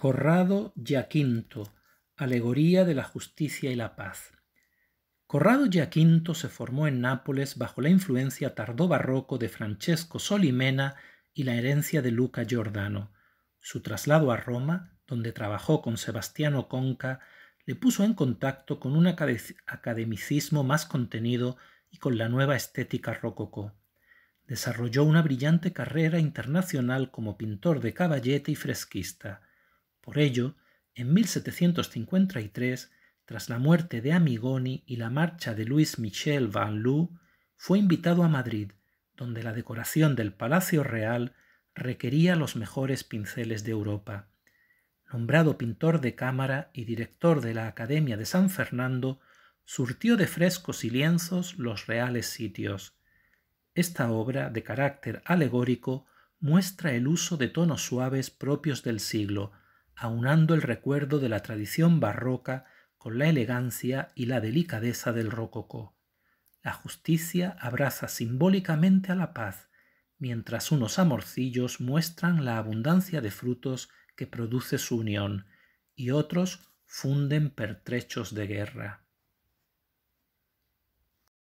Corrado Giaquinto, Alegoría de la Justicia y la Paz. Corrado Giaquinto se formó en Nápoles bajo la influencia tardobarroco de Francesco Solimena y la herencia de Luca Giordano. Su traslado a Roma, donde trabajó con Sebastiano Conca, le puso en contacto con un academicismo más contenido y con la nueva estética rococó. Desarrolló una brillante carrera internacional como pintor de caballete y fresquista por ello, en 1753, tras la muerte de Amigoni y la marcha de Luis Michel Van Loo, fue invitado a Madrid, donde la decoración del Palacio Real requería los mejores pinceles de Europa. Nombrado pintor de cámara y director de la Academia de San Fernando, surtió de frescos y lienzos los reales sitios. Esta obra, de carácter alegórico, muestra el uso de tonos suaves propios del siglo, aunando el recuerdo de la tradición barroca con la elegancia y la delicadeza del rococó. La justicia abraza simbólicamente a la paz, mientras unos amorcillos muestran la abundancia de frutos que produce su unión, y otros funden pertrechos de guerra.